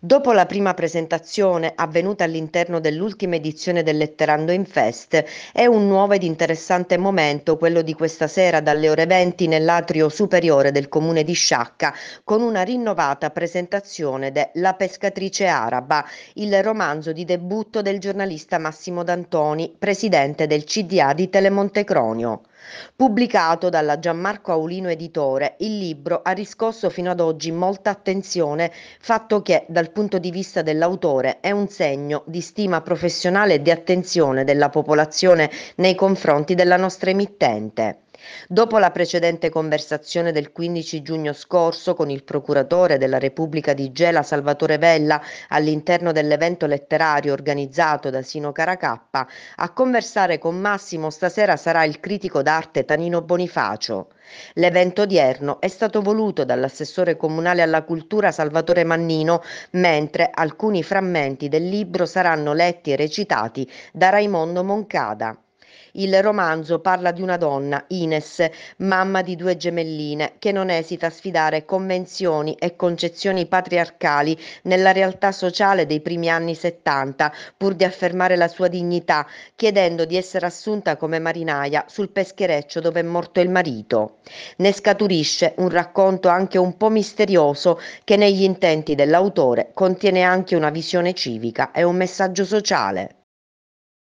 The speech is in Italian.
Dopo la prima presentazione, avvenuta all'interno dell'ultima edizione del Letterando in Fest, è un nuovo ed interessante momento quello di questa sera dalle ore 20 nell'atrio superiore del comune di Sciacca con una rinnovata presentazione de La pescatrice araba, il romanzo di debutto del giornalista Massimo D'Antoni, presidente del CDA di Telemonte Cronio. Pubblicato dalla Gianmarco Aulino Editore, il libro ha riscosso fino ad oggi molta attenzione, fatto che dal punto di vista dell'autore è un segno di stima professionale e di attenzione della popolazione nei confronti della nostra emittente. Dopo la precedente conversazione del 15 giugno scorso con il procuratore della Repubblica di Gela Salvatore Vella all'interno dell'evento letterario organizzato da Sino Caracappa, a conversare con Massimo stasera sarà il critico d'arte Tanino Bonifacio. L'evento odierno è stato voluto dall'assessore comunale alla cultura Salvatore Mannino, mentre alcuni frammenti del libro saranno letti e recitati da Raimondo Moncada. Il romanzo parla di una donna, Ines, mamma di due gemelline, che non esita a sfidare convenzioni e concezioni patriarcali nella realtà sociale dei primi anni 70, pur di affermare la sua dignità, chiedendo di essere assunta come marinaia sul peschereccio dove è morto il marito. Ne scaturisce un racconto anche un po' misterioso che negli intenti dell'autore contiene anche una visione civica e un messaggio sociale.